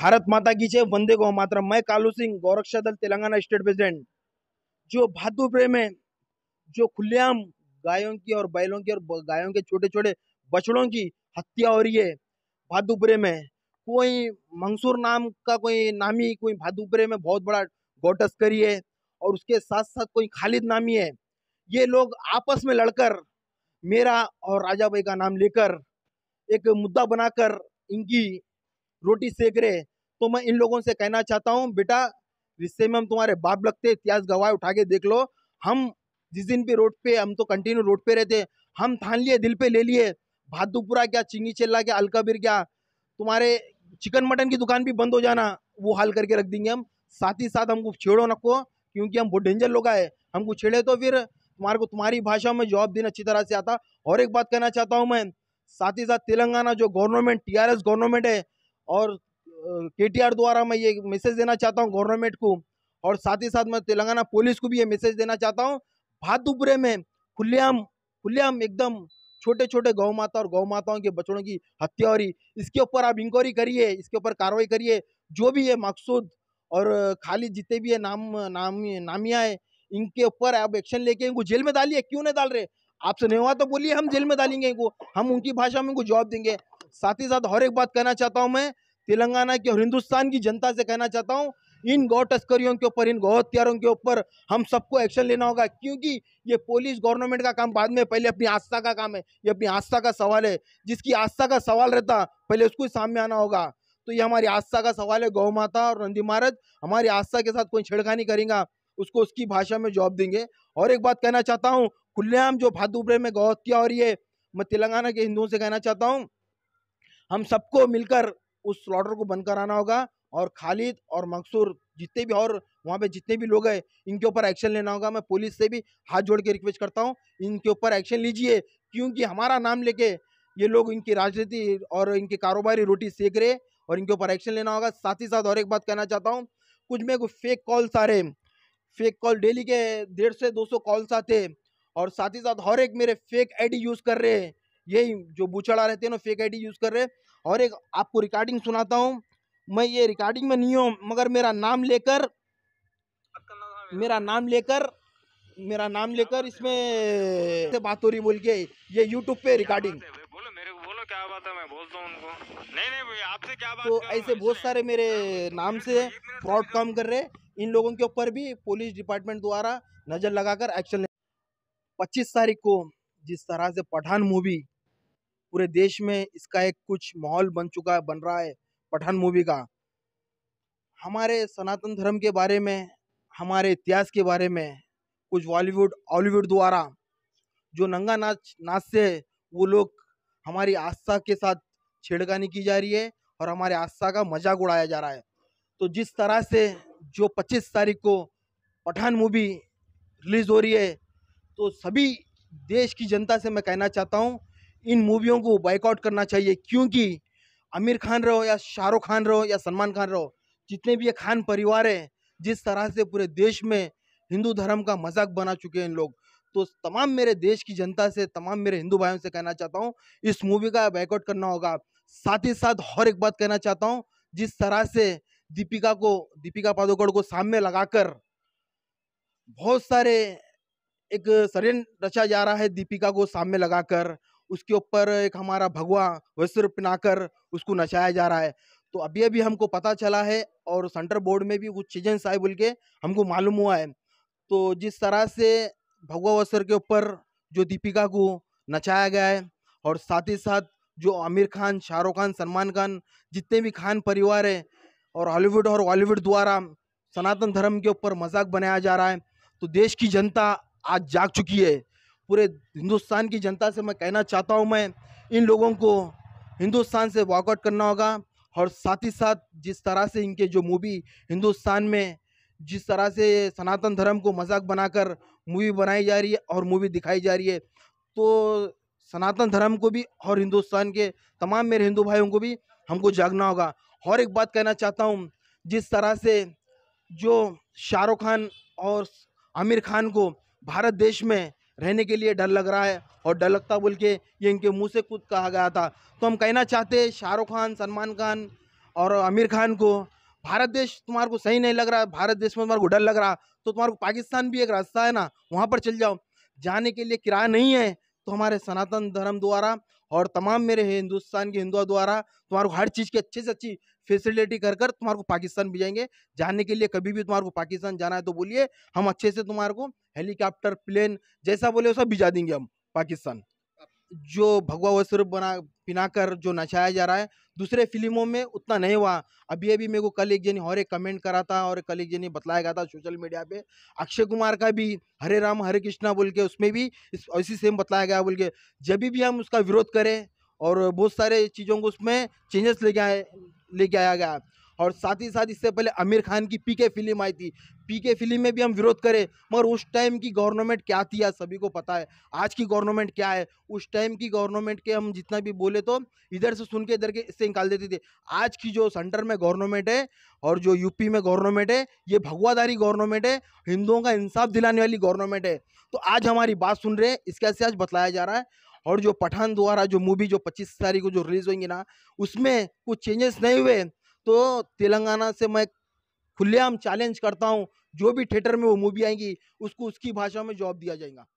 भारत माता की जय वंदे गौ मातरम मैं कालू सिंह गौरक्षा दल तेलंगाना स्टेट प्रेसिडेंट जो भादु प्रेम है जो खुलेआम गायों की और बैलों की और गायों के छोटे छोटे बछड़ों की हत्या हो रही है भादुपुरे में कोई मंसूर नाम का कोई नामी कोई भादुपुरे में बहुत बड़ा गौ तस्करी है और उसके साथ साथ कोई खालिद नामी है ये लोग आपस में लड़कर मेरा और राजा भाई का नाम लेकर एक मुद्दा बनाकर इनकी रोटी सेक रहे तो मैं इन लोगों से कहना चाहता हूँ बेटा रिश्ते में हम तुम्हारे बाप लगते इतिहास गवाए उठा के देख लो हम जिस दिन भी रोड पे हम तो कंटिन्यू रोड पे रहते हम थान लिए दिल पे ले लिए भादुपुरा क्या चिंगी चिल्ला क्या अलकाबीर क्या तुम्हारे चिकन मटन की दुकान भी बंद हो जाना वो हाल करके रख देंगे हम साथ ही साथ हमको छेड़ो नको क्योंकि हम बहुत डेंजर लोग आए हमको छेड़े तो फिर तुम्हारे को तुम्हारी भाषा में जवाब देना अच्छी तरह से आता और एक बात कहना चाहता हूँ मैं साथ ही साथ तेलंगाना जो गवर्नमेंट टी गवर्नमेंट है और केटीआर द्वारा मैं ये मैसेज देना चाहता हूँ गवर्नमेंट को और साथ ही साथ मैं तेलंगाना पुलिस को भी ये मैसेज देना चाहता हूँ भादुपुरे में खुलेआम खुलेआम एकदम छोटे छोटे गौ माता और गौ माताओं के बच्चों की हत्या हो रही इसके ऊपर आप इंक्वायरी करिए इसके ऊपर कार्रवाई करिए जो भी है मकसूद और खाली जितने भी है नाम नाम नामिया है इनके ऊपर आप एक्शन लेके इनको जेल में डालिए क्यों नहीं डाल रहे आपसे नहीं हुआ तो बोलिए हम जेल में डालेंगे इनको हम उनकी भाषा में इनको जवाब देंगे साथ ही साथ और एक बात कहना चाहता हूँ मैं तेलंगाना की और हिंदुस्तान की जनता से कहना चाहता हूँ इन गौ तस्करियों के ऊपर इन गौ हत्यारों के ऊपर हम सबको एक्शन लेना होगा क्योंकि ये पुलिस गवर्नमेंट का काम बाद में पहले अपनी आस्था का काम है ये अपनी आस्था का सवाल है जिसकी आस्था का सवाल रहता पहले उसको सामने आना होगा तो ये हमारी आस्था का सवाल है गौ माता और नंदी महाराज हमारी आस्था के साथ कोई छेड़खानी करेंगे उसको उसकी भाषा में जवाब देंगे और एक बात कहना चाहता हूँ खुलेआम जो भादुबरे में गौ हत्या हो रही है मैं तेलंगाना के हिंदुओं से कहना चाहता हूँ हम सबको मिलकर उस स्लॉटर को बंद कराना होगा और खालिद और मंसूर जितने भी और वहाँ पे जितने भी लोग हैं इनके ऊपर एक्शन लेना होगा मैं पुलिस से भी हाथ जोड़ के रिक्वेस्ट करता हूँ इनके ऊपर एक्शन लीजिए क्योंकि हमारा नाम लेके ये लोग इनकी राजनीति और इनकी कारोबारी रोटी सेक रहे और इनके ऊपर एक्शन लेना होगा साथ ही साथ और एक बात कहना चाहता हूँ कुछ मेरे कुछ फेक कॉल्स आ रहे फेक कॉल डेली के डेढ़ से दो सौ कॉल्स आते और साथ ही साथ हर एक मेरे फेक आई यूज़ कर रहे हैं यही जो बूछड़ा रहते हैं ना फेक आई यूज़ कर रहे हैं और एक आपको रिकॉर्डिंग सुनाता हूँ मैं ये रिकॉर्डिंग में नहीं हूँ मगर मेरा नाम लेकर मेरा नाम लेकर मेरा नाम लेकर इसमें से बात हो रही बोल के ये यूट्यूब पे रिकॉर्डिंग क्या बात है मैं बोलता हूँ उनको नहीं नहीं आपसे क्या बात तो ऐसे बहुत सारे मेरे नाम से फ्रॉड काम कर रहे इन लोगों के ऊपर भी पुलिस डिपार्टमेंट द्वारा नज़र लगाकर एक्शन ले पच्चीस तारीख को जिस तरह से पठान मूवी पूरे देश में इसका एक कुछ माहौल बन चुका है बन रहा है पठान मूवी का हमारे सनातन धर्म के बारे में हमारे इतिहास के बारे में कुछ बॉलीवुड हॉलीवुड द्वारा जो नंगा नाच नाच से वो लोग हमारी आस्था के साथ छेड़खानी की जा रही है और हमारे आस्था का मजाक उड़ाया जा रहा है तो जिस तरह से जो 25 तारीख को पठान मूवी रिलीज़ हो रही है तो सभी देश की जनता से मैं कहना चाहता हूँ इन मूवियों को बाइकआउट करना चाहिए क्योंकि आमिर खान रहो या शाहरुख खान रहो या सलमान खान रहो जितने भी ये खान परिवार है जिस तरह से पूरे देश में हिंदू धर्म का मजाक बना चुके हैं इन लोग तो तमाम मेरे देश की जनता से तमाम मेरे हिंदू भाइयों से कहना चाहता हूँ इस मूवी का बैकआउट करना होगा साथ ही साथ और एक बात कहना चाहता हूँ जिस तरह से दीपिका को दीपिका पादुकोण को सामने लगाकर बहुत सारे एक षडयंत्र रचा जा रहा है दीपिका को सामने लगाकर उसके ऊपर एक हमारा भगवा वस्त्र पिनाकर उसको नचाया जा रहा है तो अभी अभी हमको पता चला है और सेंटर बोर्ड में भी कुछ चीज़ें साई बोल के हमको मालूम हुआ है तो जिस तरह से भगवा वस्त्र के ऊपर जो दीपिका को नचाया गया है और साथ ही साथ जो आमिर खान शाहरुख खान सलमान खान जितने भी खान परिवार है और हॉलीवुड और बॉलीवुड द्वारा सनातन धर्म के ऊपर मजाक बनाया जा रहा है तो देश की जनता आज जाग चुकी है पूरे हिंदुस्तान की जनता से मैं कहना चाहता हूँ मैं इन लोगों को हिंदुस्तान से वॉकआउट करना होगा और साथ ही साथ जिस तरह से इनके जो मूवी हिंदुस्तान में जिस तरह से सनातन धर्म को मजाक बनाकर मूवी बनाई जा रही है और मूवी दिखाई जा रही है तो सनातन धर्म को भी और हिंदुस्तान के तमाम मेरे हिंदू भाइयों को भी हमको जागना होगा और एक बात कहना चाहता हूँ जिस तरह से जो शाहरुख खान और आमिर खान को भारत देश में रहने के लिए डर लग रहा है और डर लगता बोल के ये इनके मुंह से खुद कहा गया था तो हम कहना चाहते हैं शाहरुख खान सलमान खान और आमिर खान को भारत देश तुम्हारे को सही नहीं लग रहा है भारत देश में तुम्हारे को डर लग रहा तो तुम्हारे को पाकिस्तान भी एक रास्ता है ना वहाँ पर चल जाओ जाने के लिए किराया नहीं है तो हमारे सनातन धर्म द्वारा और तमाम मेरे हिंदुस्तान के हिंदुओं द्वारा तुम्हारे को हर चीज़ की अच्छे से अच्छी फैसिलिटी कर कर तुम्हारे को पाकिस्तान भेजेंगे जाने के लिए कभी भी तुम्हारे को पाकिस्तान जाना है तो बोलिए हम अच्छे से तुम्हारे को हेलीकॉप्टर प्लेन जैसा बोले वैसा भिजा देंगे हम पाकिस्तान जो भगवा वस्त्र बना पिनाकर जो नचाया जा रहा है दूसरे फिल्मों में उतना नहीं हुआ अभी अभी मेरे को कल एक जनी और एक कमेंट करा था और कल एक जनी बतलाया गया था सोशल मीडिया पे अक्षय कुमार का भी हरे राम हरे कृष्णा बोल के उसमें भी इस इसी सेम बताया गया बोल के जब भी हम उसका विरोध करें और बहुत सारे चीज़ों को उसमें चेंजेस लेके आए लेके आया गया और साथ ही साथ इससे पहले आमिर खान की पीके फिल्म आई थी पीके फिल्म में भी हम विरोध करें मगर उस टाइम की गवर्नमेंट क्या थी आज सभी को पता है आज की गवर्नमेंट क्या है उस टाइम की गवर्नमेंट के हम जितना भी बोले तो इधर से सुन के इधर के इससे निकाल देते थे आज की जो सेंटर में गवर्नमेंट है और जो यूपी में गवर्नमेंट है ये भगवादारी गवर्नमेंट है हिंदुओं का इंसाफ दिलाने वाली गवर्नमेंट है तो आज हमारी बात सुन रहे हैं इसके ऐसे आज बतलाया जा रहा है और जो पठान द्वारा जो मूवी जो पच्चीस तारीख को जो रिलीज़ होंगी ना उसमें कुछ चेंजेस नहीं हुए तो तेलंगाना से मैं खुलेआम चैलेंज करता हूँ जो भी थिएटर में वो मूवी आएंगी उसको उसकी भाषा में जॉब दिया जाएगा